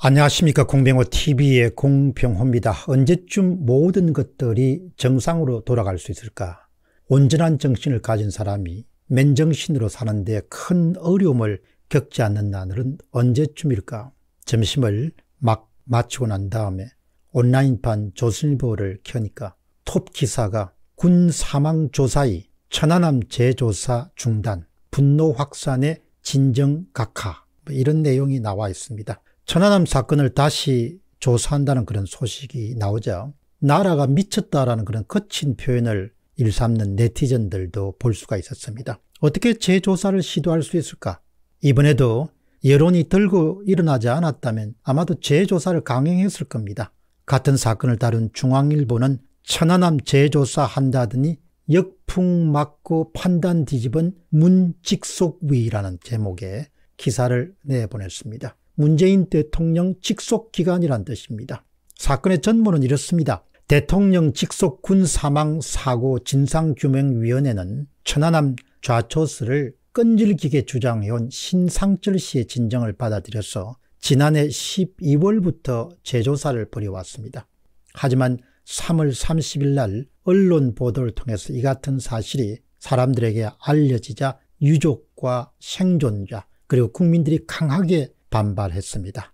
안녕하십니까 공병호TV의 공병호입니다. 언제쯤 모든 것들이 정상으로 돌아갈 수 있을까? 온전한 정신을 가진 사람이 맨정신으로 사는데 큰 어려움을 겪지 않는 날은 언제쯤일까? 점심을 막 마치고 난 다음에 온라인판 조선일보를 켜니까 톱 기사가 군 사망 조사의 천안함 재조사 중단, 분노 확산의 진정 각하 뭐 이런 내용이 나와 있습니다. 천안함 사건을 다시 조사한다는 그런 소식이 나오자 나라가 미쳤다라는 그런 거친 표현을 일삼는 네티즌들도 볼 수가 있었습니다. 어떻게 재조사를 시도할 수 있을까? 이번에도 여론이 들고 일어나지 않았다면 아마도 재조사를 강행했을 겁니다. 같은 사건을 다룬 중앙일보는 천안함 재조사한다더니 역풍 맞고 판단 뒤집은 문직속위라는 제목의 기사를 내보냈습니다. 문재인 대통령 직속기관이란 뜻입니다. 사건의 전모는 이렇습니다. 대통령 직속군 사망 사고 진상규명위원회는 천안함 좌초스를 끈질기게 주장해온 신상철 씨의 진정을 받아들여서 지난해 12월부터 재조사를 벌여왔습니다. 하지만 3월 30일 날 언론 보도를 통해서 이 같은 사실이 사람들에게 알려지자 유족과 생존자 그리고 국민들이 강하게 반발했습니다.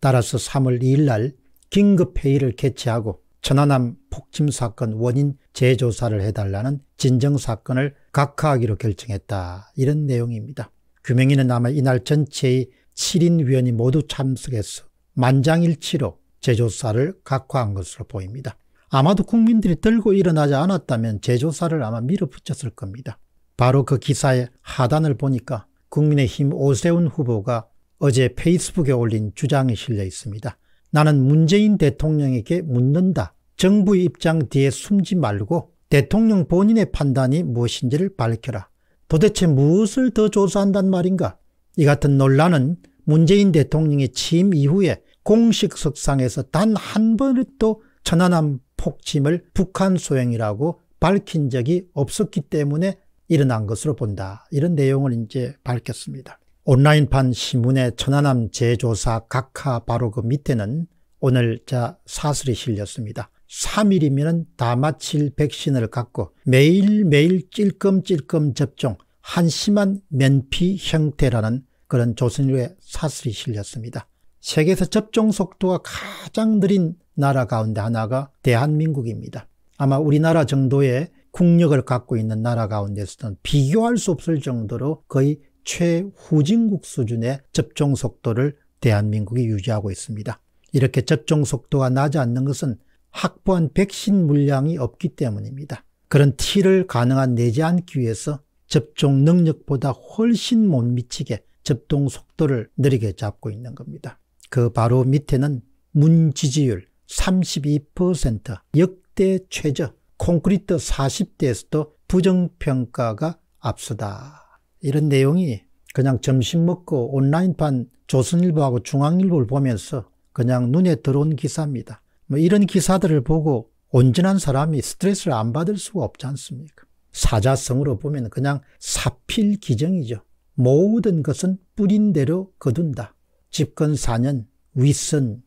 따라서 3월 2일 날 긴급회의를 개최하고 천안함 폭침 사건 원인 재조사를 해달라는 진정사건을 각하하기로 결정했다. 이런 내용입니다. 규명이는 아마 이날 전체의 7인 위원이 모두 참석해서 만장일치로 재조사를 각화한 것으로 보입니다. 아마도 국민들이 들고 일어나지 않았다면 재조사를 아마 밀어붙였을 겁니다. 바로 그 기사의 하단을 보니까 국민의힘 오세훈 후보가 어제 페이스북에 올린 주장이 실려 있습니다. 나는 문재인 대통령에게 묻는다. 정부의 입장 뒤에 숨지 말고 대통령 본인의 판단이 무엇인지를 밝혀라. 도대체 무엇을 더 조사한단 말인가? 이 같은 논란은 문재인 대통령의 취임 이후에 공식 석상에서 단 한 번도 천안함 폭침을 북한 소행이라고 밝힌 적이 없었기 때문에 일어난 것으로 본다. 이런 내용을 이제 밝혔습니다. 온라인판 신문의 천안함 제조사 각하 바로 그 밑에는 오늘 자사슬이 실렸습니다. 3일이면 다 마칠 백신을 갖고 매일매일 찔끔찔끔 접종 한심한 면피 형태라는 그런 조선일보의 사슬이 실렸습니다. 세계에서 접종 속도가 가장 느린 나라 가운데 하나가 대한민국입니다. 아마 우리나라 정도의 국력을 갖고 있는 나라 가운데서는 비교할 수 없을 정도로 거의 최후진국 수준의 접종 속도를 대한민국이 유지하고 있습니다. 이렇게 접종 속도가 나지 않는 것은 확보한 백신 물량이 없기 때문입니다. 그런 티를 가능한 내지 않기 위해서 접종 능력보다 훨씬 못 미치게 접종 속도를 느리게 잡고 있는 겁니다. 그 바로 밑에는 문 지지율 32% 역대 최저 콘크리트 40대에서도 부정평가가 앞서다. 이런 내용이 그냥 점심 먹고 온라인판 조선일보하고 중앙일보를 보면서 그냥 눈에 들어온 기사입니다. 뭐 이런 기사들을 보고 온전한 사람이 스트레스를 안 받을 수가 없지 않습니까? 사자성으로 보면 그냥 사필기정이죠. 모든 것은 뿌린대로 거둔다. 집권 4년, 윗선,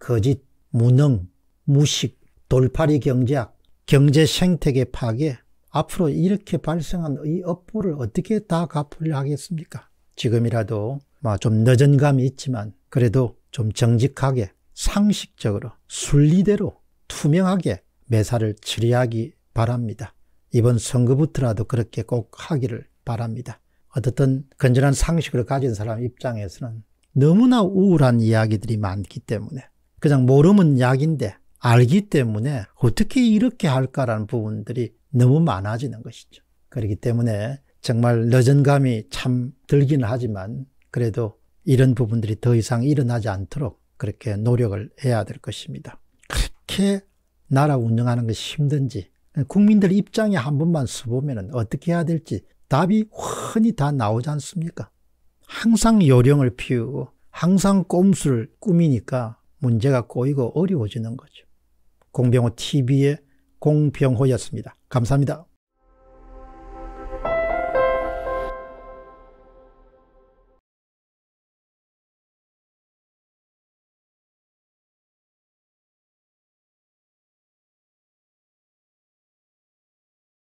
거짓, 무능, 무식, 돌파리 경제학, 경제 생태계 파괴, 앞으로 이렇게 발생한 이 업보를 어떻게 다 갚으려 하겠습니까? 지금이라도 뭐 좀 늦은 감이 있지만 그래도 좀 정직하게 상식적으로 순리대로 투명하게 매사를 처리하기 바랍니다. 이번 선거부터라도 그렇게 꼭 하기를 바랍니다. 어떻든 건전한 상식을 가진 사람 입장에서는 너무나 우울한 이야기들이 많기 때문에 그냥 모르면 약인데 알기 때문에 어떻게 이렇게 할까라는 부분들이 너무 많아지는 것이죠. 그렇기 때문에 정말 늦은 감이 참 들기는 하지만 그래도 이런 부분들이 더 이상 일어나지 않도록 그렇게 노력을 해야 될 것입니다. 그렇게 나라 운영하는 것이 힘든지 국민들 입장에 한 번만 서보면 어떻게 해야 될지 답이 훤히 다 나오지 않습니까? 항상 요령을 피우고 항상 꼼수를 꾸미니까 문제가 꼬이고 어려워지는 거죠. 공병호 TV의 공병호였습니다. 감사합니다.